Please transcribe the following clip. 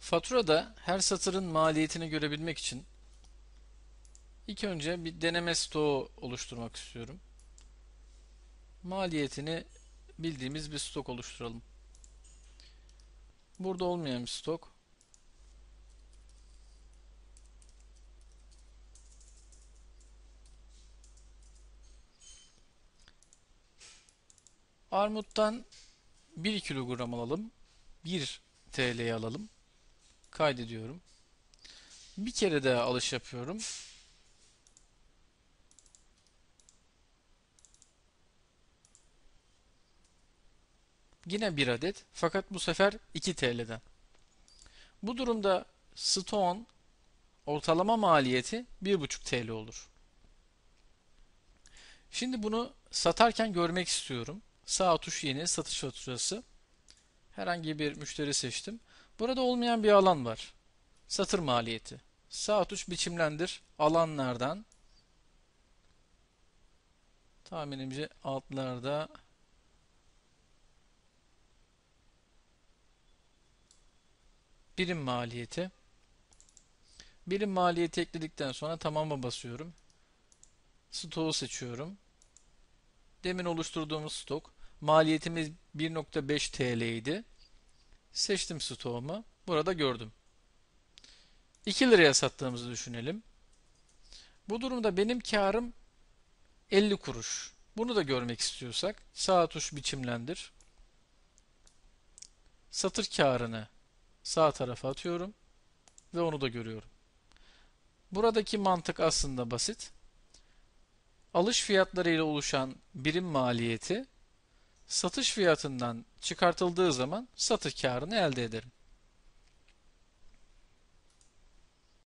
Faturada her satırın maliyetini görebilmek için ilk önce bir deneme stoğu oluşturmak istiyorum. Maliyetini bildiğimiz bir stok oluşturalım. Burada olmayan bir stok. Armuttan 1 kilogram alalım. 1 TL'ye alalım kaydediyorum. Bir kere daha alış yapıyorum. Yine bir adet fakat bu sefer 2 TL'den. Bu durumda Stone ortalama maliyeti 1,5 TL olur. Şimdi bunu satarken görmek istiyorum. Sağ tuş yeni satış faturası. Herhangi bir müşteri seçtim. Burada olmayan bir alan var. Satır maliyeti. Sağ tuş biçimlendir. Alanlardan tahminimce altlarda birim maliyeti birim maliyeti ekledikten sonra tamama basıyorum stoğu seçiyorum demin oluşturduğumuz stok maliyetimiz 1.5 TL idi Seçtim stoğumu. Burada gördüm. 2 liraya sattığımızı düşünelim. Bu durumda benim karım 50 kuruş. Bunu da görmek istiyorsak sağ tuş biçimlendir. Satır karını sağ tarafa atıyorum ve onu da görüyorum. Buradaki mantık aslında basit. Alış fiyatlarıyla oluşan birim maliyeti satış fiyatından çıkartıldığı zaman satış karını elde ederim.